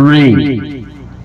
3,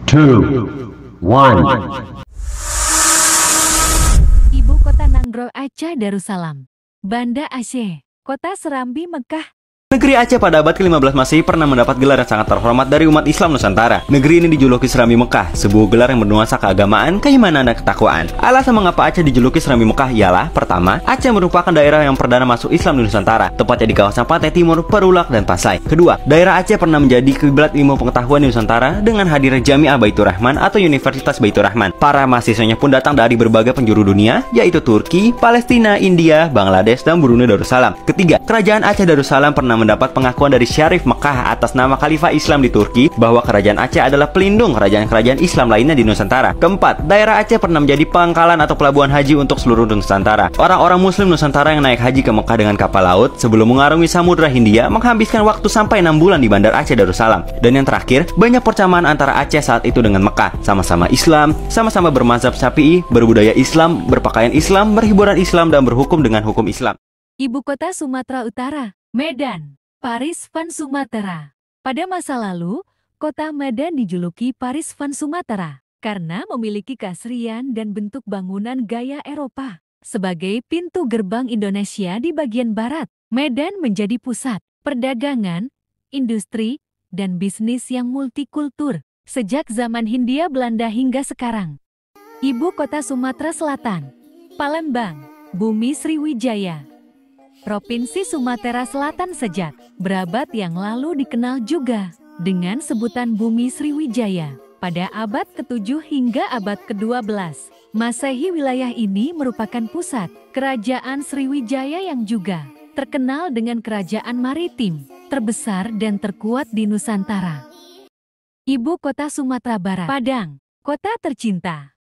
2, 1 Ibu kota Nanggro Aceh Darussalam. Banda Aceh, kota Serambi Mekah, Negeri Aceh pada abad ke-15 Masehi pernah mendapat gelar yang sangat terhormat dari umat Islam Nusantara. Negeri ini dijuluki Serambi Mekah, sebuah gelar yang bernuansa keagamaan, keimanan, dan ketakwaan. Alasan mengapa Aceh dijuluki Serambi Mekah ialah, pertama, Aceh merupakan daerah yang perdana masuk Islam di Nusantara, tepatnya di kawasan pantai timur, Perulak, dan Pasai. Kedua, daerah Aceh pernah menjadi kiblat ilmu pengetahuan di Nusantara dengan hadirnya Jami'ah Baitur Rahman atau Universitas Baitur Rahman. Para mahasiswanya pun datang dari berbagai penjuru dunia, yaitu Turki, Palestina, India, Bangladesh, dan Brunei Darussalam. Ketiga, kerajaan Aceh Darussalam pernah mendapat pengakuan dari Syarif Mekah atas nama Khalifah Islam di Turki bahwa Kerajaan Aceh adalah pelindung kerajaan-kerajaan Islam lainnya di Nusantara. Keempat, daerah Aceh pernah menjadi pangkalan atau pelabuhan haji untuk seluruh Nusantara. Orang-orang Muslim Nusantara yang naik haji ke Mekah dengan kapal laut sebelum mengarungi Samudra Hindia menghabiskan waktu sampai 6 bulan di Bandar Aceh Darussalam. Dan yang terakhir, banyak percamaan antara Aceh saat itu dengan Mekah. Sama-sama Islam, sama-sama bermazhab Syafi'i, berbudaya Islam, berpakaian Islam, berhiburan Islam, dan berhukum dengan hukum Islam. Ibu kota Sumatera Utara Medan, Paris van Sumatera. Pada masa lalu, kota Medan dijuluki Paris van Sumatera karena memiliki kasrian dan bentuk bangunan gaya Eropa. Sebagai pintu gerbang Indonesia di bagian barat, Medan menjadi pusat perdagangan, industri, dan bisnis yang multikultur sejak zaman Hindia Belanda hingga sekarang. Ibu kota Sumatera Selatan, Palembang, Bumi Sriwijaya. Provinsi Sumatera Selatan sejak berabad yang lalu dikenal juga dengan sebutan Bumi Sriwijaya. Pada abad ke-7 hingga abad ke-12, Masehi wilayah ini merupakan pusat kerajaan Sriwijaya yang juga terkenal dengan kerajaan maritim, terbesar dan terkuat di Nusantara. Ibu kota Sumatera Barat, Padang, kota tercinta.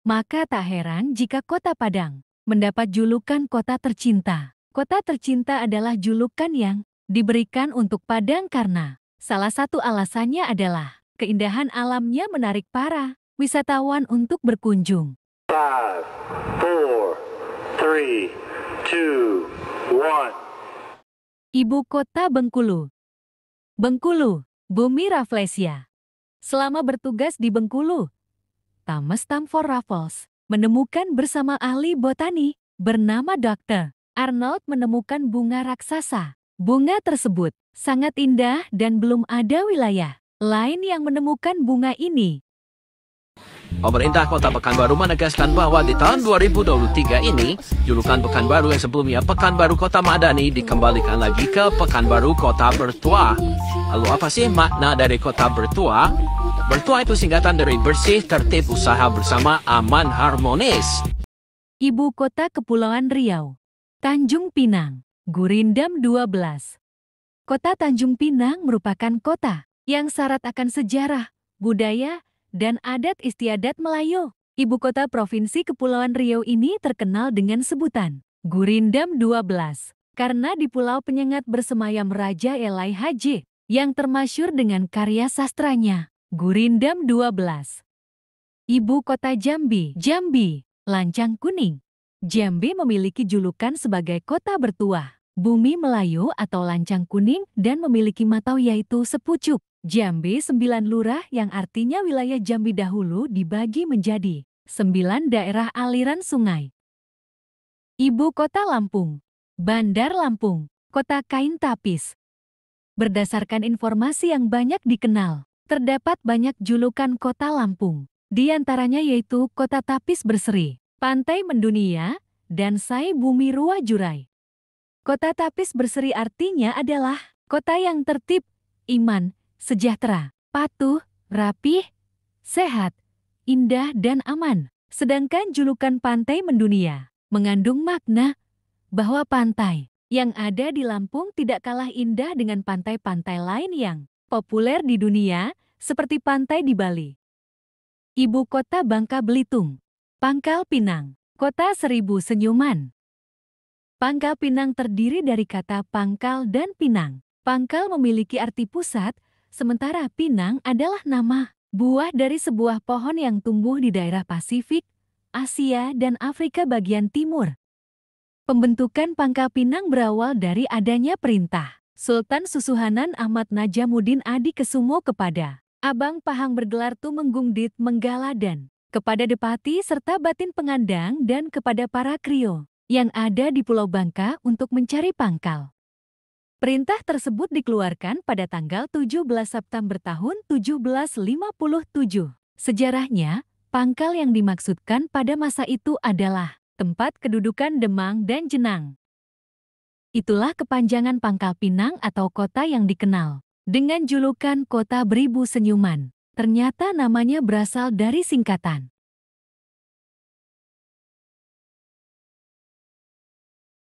Maka tak heran jika kota Padang mendapat julukan kota tercinta. Kota tercinta adalah julukan yang diberikan untuk Padang karena salah satu alasannya adalah keindahan alamnya menarik para wisatawan untuk berkunjung. Five, four, three, two, Ibu Kota Bengkulu Bengkulu, Bumi Rafflesia. Selama bertugas di Bengkulu, Thomas Stamford Raffles menemukan bersama ahli botani bernama Dr. Arnold menemukan bunga raksasa. Bunga tersebut sangat indah dan belum ada wilayah lain yang menemukan bunga ini. Pemerintah Kota Pekanbaru menegaskan bahwa di tahun 2023 ini, julukan Pekanbaru yang sebelumnya Pekanbaru Kota Madani dikembalikan lagi ke Pekanbaru Kota Bertua. Lalu apa sih makna dari Kota Bertua? Bertua itu singkatan dari bersih, tertib, usaha bersama, aman, harmonis. Ibu kota Kepulauan Riau Tanjung Pinang, Gurindam 12. Kota Tanjung Pinang merupakan kota yang syarat akan sejarah, budaya, dan adat istiadat Melayu. Ibu kota Provinsi Kepulauan Riau ini terkenal dengan sebutan Gurindam 12 karena di Pulau Penyengat bersemayam Raja Elai Haji yang termasyur dengan karya sastranya, Gurindam 12. Ibu kota Jambi, Jambi, Lancang Kuning, Jambi memiliki julukan sebagai kota bertuah, bumi Melayu atau lancang kuning dan memiliki matau yaitu sepucuk. Jambi sembilan lurah yang artinya wilayah Jambi dahulu dibagi menjadi sembilan daerah aliran sungai. Ibu kota Lampung, Bandar Lampung, kota kain tapis. Berdasarkan informasi yang banyak dikenal, terdapat banyak julukan kota Lampung, di antaranya yaitu kota tapis berseri, Pantai Mendunia, dan Sai Bumi Ruajurai. Kota Tapis berseri artinya adalah kota yang tertib, iman, sejahtera, patuh, rapih, sehat, indah dan aman. Sedangkan julukan Pantai Mendunia mengandung makna bahwa pantai yang ada di Lampung tidak kalah indah dengan pantai-pantai lain yang populer di dunia, seperti pantai di Bali. Ibu kota Bangka Belitung Pangkal Pinang, Kota Seribu Senyuman. Pangkal Pinang terdiri dari kata pangkal dan pinang. Pangkal memiliki arti pusat, sementara pinang adalah nama buah dari sebuah pohon yang tumbuh di daerah Pasifik, Asia, dan Afrika bagian timur. Pembentukan Pangkal Pinang berawal dari adanya perintah Sultan Susuhanan Ahmad Najamuddin Adi Kesumo kepada Abang Pahang bergelar Tumenggung Dit Menggala dan kepada Depati serta Batin Pengandang dan kepada para Krio yang ada di Pulau Bangka untuk mencari pangkal. Perintah tersebut dikeluarkan pada tanggal 17 September tahun 1757. Sejarahnya, pangkal yang dimaksudkan pada masa itu adalah tempat kedudukan Demang dan Jenang. Itulah kepanjangan Pangkal Pinang atau kota yang dikenal dengan julukan Kota Beribu Senyuman. Ternyata namanya berasal dari singkatan